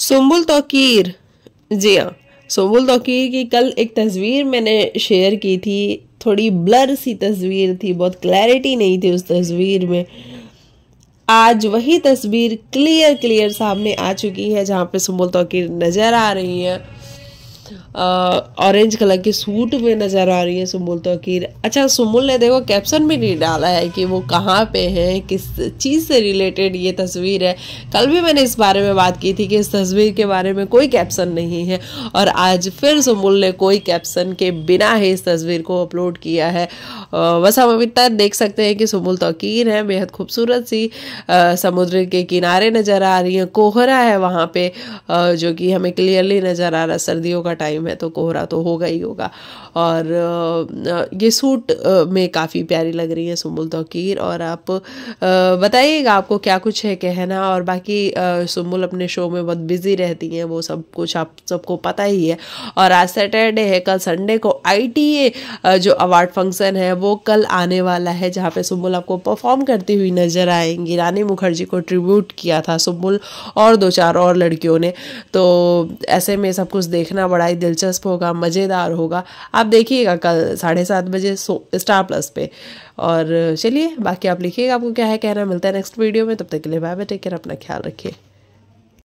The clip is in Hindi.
सुम्बुल तोकीर जी हाँ सुम्बुल तोकीर की कल एक तस्वीर मैंने शेयर की थी थोड़ी ब्लर सी तस्वीर थी बहुत क्लैरिटी नहीं थी उस तस्वीर में आज वही तस्वीर क्लियर क्लियर सामने आ चुकी है जहाँ पे सुम्बुल तोकीर नज़र आ रही है ऑरेंज कलर के सूट में नज़र आ रही है सुमुल तो आखिर अच्छा सुमुल ने देखो कैप्शन भी नहीं डाला है कि वो कहाँ पे हैं किस चीज़ से रिलेटेड ये तस्वीर है कल भी मैंने इस बारे में बात की थी कि इस तस्वीर के बारे में कोई कैप्शन नहीं है और आज फिर सुमुल ने कोई कैप्शन के बिना ही इस तस्वीर को अपलोड किया है बस हम अभी तक देख सकते हैं कि सुमुल अकीर है बेहद खूबसूरत सी समुद्र के किनारे नज़र आ रही हैं कोहरा है वहाँ पर जो कि हमें क्लियरली नज़र आ रहा सर्दियों का टाइम है तो कोहरा तो होगा ही होगा और ये सूट में काफ़ी प्यारी लग रही है सुम्बुल तोकीर और आप बताइएगा आपको क्या कुछ है कहना और बाकी सुम्बुल अपने शो में बहुत बिजी रहती हैं वो सब कुछ आप सबको पता ही है और आज सैटरडे है कल संडे को आई जो अवार्ड फंक्शन है वो कल आने वाला है जहाँ पे सुम्बुल आपको परफॉर्म करती हुई नजर आएंगी रानी मुखर्जी को ट्रिब्यूट किया था सुम्बुल और दो चार और लड़कियों ने तो ऐसे में सब कुछ देखना बड़ा ही दिलचस्प होगा मज़ेदार होगा आप देखिएगा कल साढ़े सात बजे स्टार प्लस पे और चलिए बाकी आप लिखिएगा आपको क्या है कहना मिलता है नेक्स्ट वीडियो में तब तक के लिए बाय बाय टेक केयर अपना ख्याल रखिए